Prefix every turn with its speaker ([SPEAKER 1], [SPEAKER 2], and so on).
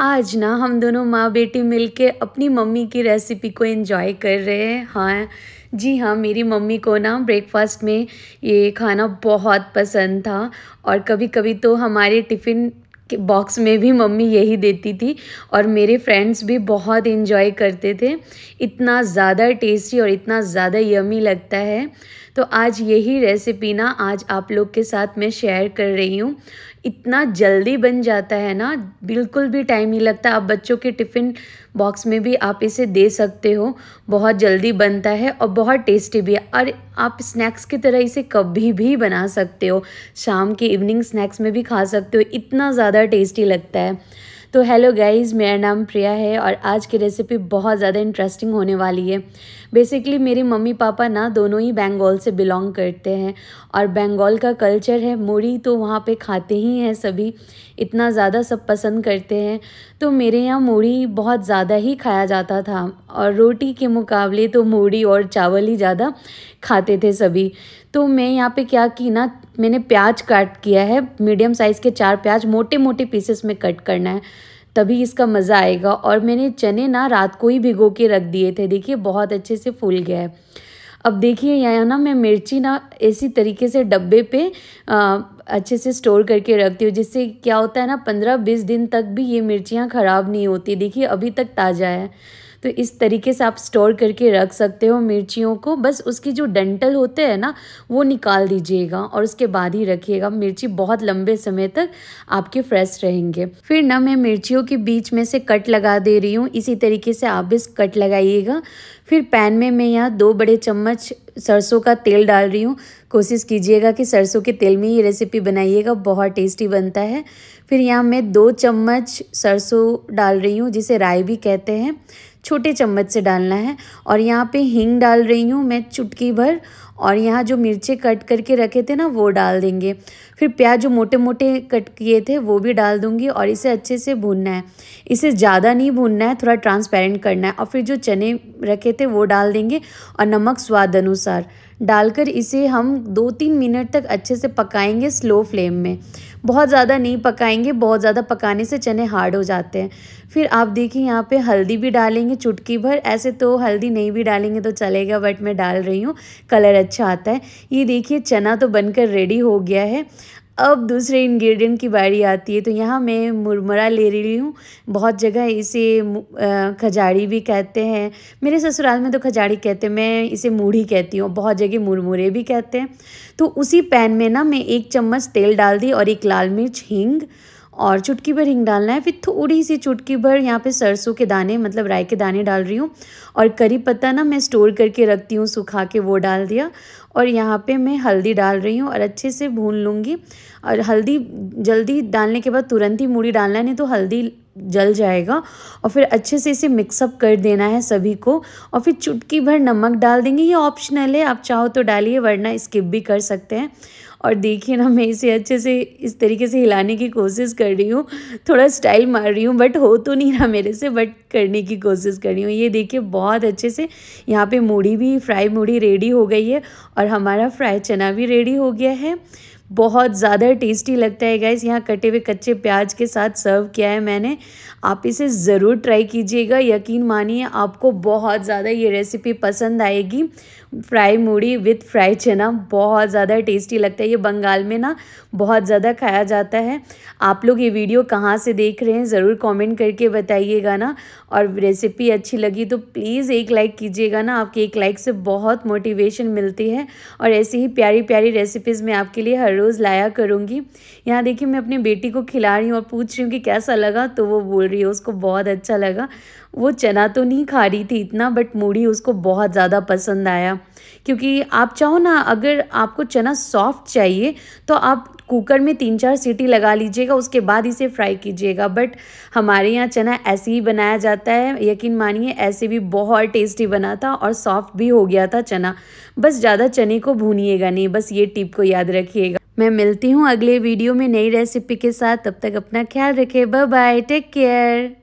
[SPEAKER 1] आज ना हम दोनों माँ बेटी मिलके अपनी मम्मी की रेसिपी को एंजॉय कर रहे हैं हाँ जी हाँ मेरी मम्मी को ना ब्रेकफास्ट में ये खाना बहुत पसंद था और कभी कभी तो हमारे टिफ़िन बॉक्स में भी मम्मी यही देती थी और मेरे फ्रेंड्स भी बहुत इन्जॉय करते थे इतना ज़्यादा टेस्टी और इतना ज़्यादा यमी लगता है तो आज यही रेसिपी ना आज आप लोग के साथ मैं शेयर कर रही हूँ इतना जल्दी बन जाता है ना बिल्कुल भी टाइम नहीं लगता आप बच्चों के टिफ़िन बॉक्स में भी आप इसे दे सकते हो बहुत जल्दी बनता है और बहुत टेस्टी भी और आप स्नैक्स की तरह इसे कभी भी बना सकते हो शाम के इवनिंग स्नैक्स में भी खा सकते हो इतना ज़्यादा टेस्टी लगता है तो हेलो गाइस मेरा नाम प्रिया है और आज की रेसिपी बहुत ज़्यादा इंटरेस्टिंग होने वाली है बेसिकली मेरे मम्मी पापा ना दोनों ही बंगाल से बिलोंग करते हैं और बंगाल का कल्चर है मूढ़ी तो वहाँ पे खाते ही हैं सभी इतना ज़्यादा सब पसंद करते हैं तो मेरे यहाँ मूढ़ी बहुत ज़्यादा ही खाया जाता था और रोटी के मुकाबले तो मूढ़ी और चावल ही ज़्यादा खाते थे सभी तो मैं यहाँ पे क्या की ना मैंने प्याज काट किया है मीडियम साइज़ के चार प्याज मोटे मोटे पीसेस में कट करना है तभी इसका मज़ा आएगा और मैंने चने ना रात को ही भिगो के रख दिए थे देखिए बहुत अच्छे से फूल गया है अब देखिए यहाँ ना मैं मिर्ची ना इसी तरीके से डब्बे पे आ, अच्छे से स्टोर करके रखती हूँ जिससे क्या होता है ना पंद्रह बीस दिन तक भी ये मिर्चियाँ ख़राब नहीं होती देखिए अभी तक ताज़ा है तो इस तरीके से आप स्टोर करके रख सकते हो मिर्चियों को बस उसकी जो डेंटल होते हैं ना वो निकाल दीजिएगा और उसके बाद ही रखिएगा मिर्ची बहुत लंबे समय तक आपके फ्रेश रहेंगे फिर ना मैं मिर्चियों के बीच में से कट लगा दे रही हूँ इसी तरीके से आप भी कट लगाइएगा फिर पैन में मैं यहाँ दो बड़े चम्मच सरसों का तेल डाल रही हूँ कोशिश कीजिएगा कि सरसों के तेल में ये रेसिपी बनाइएगा बहुत टेस्टी बनता है फिर यहाँ मैं दो चम्मच सरसों डाल रही हूँ जिसे राई भी कहते हैं छोटे चम्मच से डालना है और यहाँ पे हींग डाल रही हूँ मैं चुटकी भर और यहाँ जो मिर्चे कट करके रखे थे ना वो डाल देंगे फिर प्याज जो मोटे मोटे कट किए थे वो भी डाल दूँगी और इसे अच्छे से भूनना है इसे ज़्यादा नहीं भूनना है थोड़ा ट्रांसपेरेंट करना है और फिर जो चने रखे थे वो डाल देंगे और नमक स्वाद अनुसार डालकर इसे हम दो तीन मिनट तक अच्छे से पकाएंगे स्लो फ्लेम में बहुत ज़्यादा नहीं पकाएंगे बहुत ज़्यादा पकाने से चने हार्ड हो जाते हैं फिर आप देखिए यहाँ पे हल्दी भी डालेंगे चुटकी भर ऐसे तो हल्दी नहीं भी डालेंगे तो चलेगा बट मैं डाल रही हूँ कलर अच्छा आता है ये देखिए चना तो बनकर रेडी हो गया है अब दूसरे इंग्रेडिएंट की बारी आती है तो यहाँ मैं मुरमुरा ले रही हूँ बहुत जगह इसे खजाड़ी भी कहते हैं मेरे ससुराल में तो खजाड़ी कहते हैं मैं इसे मूढ़ी कहती हूँ बहुत जगह मुरमुरे भी कहते हैं तो उसी पैन में ना मैं एक चम्मच तेल डाल दी और एक लाल मिर्च हींग और चुटकी भर हिंग डालना है फिर थोड़ी सी चुटकी भर यहाँ पे सरसों के दाने मतलब राई के दाने डाल रही हूँ और करी पत्ता ना मैं स्टोर करके रखती हूँ सुखा के वो डाल दिया और यहाँ पे मैं हल्दी डाल रही हूँ और अच्छे से भून लूँगी और हल्दी जल्दी डालने के बाद तुरंत ही मूढ़ी डालना है नहीं तो हल्दी जल जाएगा और फिर अच्छे से इसे मिक्सअप कर देना है सभी को और फिर चुटकी भर नमक डाल देंगे ये ऑप्शनल है आप चाहो तो डालिए वरना स्किप भी कर सकते हैं और देखिए ना मैं इसे अच्छे से इस तरीके से हिलाने की कोशिश कर रही हूँ थोड़ा स्टाइल मार रही हूँ बट हो तो नहीं रहा मेरे से बट करने की कोशिश कर रही हूँ ये देखिए बहुत अच्छे से यहाँ पे मूढ़ी भी फ्राई मूढ़ी रेडी हो गई है और हमारा फ्राई चना भी रेडी हो गया है बहुत ज़्यादा टेस्टी लगता है गाइज़ यहाँ कटे हुए कच्चे प्याज के साथ सर्व किया है मैंने आप इसे ज़रूर ट्राई कीजिएगा यकीन मानिए आपको बहुत ज़्यादा ये रेसिपी पसंद आएगी फ्राई मूढ़ी विथ फ्राई चना बहुत ज़्यादा टेस्टी लगता है ये बंगाल में ना बहुत ज़्यादा खाया जाता है आप लोग ये वीडियो कहाँ से देख रहे हैं ज़रूर कमेंट करके बताइएगा ना और रेसिपी अच्छी लगी तो प्लीज़ एक लाइक कीजिएगा ना आपके एक लाइक से बहुत मोटिवेशन मिलती है और ऐसी ही प्यारी प्यारी रेसिपीज़ मैं आपके लिए हर रोज़ लाया करूँगी यहाँ देखिए मैं अपनी बेटी को खिला रही हूँ और पूछ रही हूँ कि कैसा लगा तो वो बोल रही है उसको बहुत अच्छा लगा वो चना तो नहीं खा रही थी इतना बट मूढ़ी उसको बहुत ज़्यादा पसंद आया क्योंकि आप चाहो ना अगर आपको चना सॉफ्ट चाहिए तो आप कुकर में तीन चार सीटी लगा लीजिएगा उसके बाद इसे फ्राई कीजिएगा बट हमारे यहाँ चना ऐसे ही बनाया जाता है यकीन मानिए ऐसे भी बहुत टेस्टी बना था और सॉफ्ट भी हो गया था चना बस ज़्यादा चने को भूनिएगा नहीं बस ये टिप को याद रखिएगा मैं मिलती हूँ अगले वीडियो में नई रेसिपी के साथ तब तक अपना ख्याल रखे बाय टेक केयर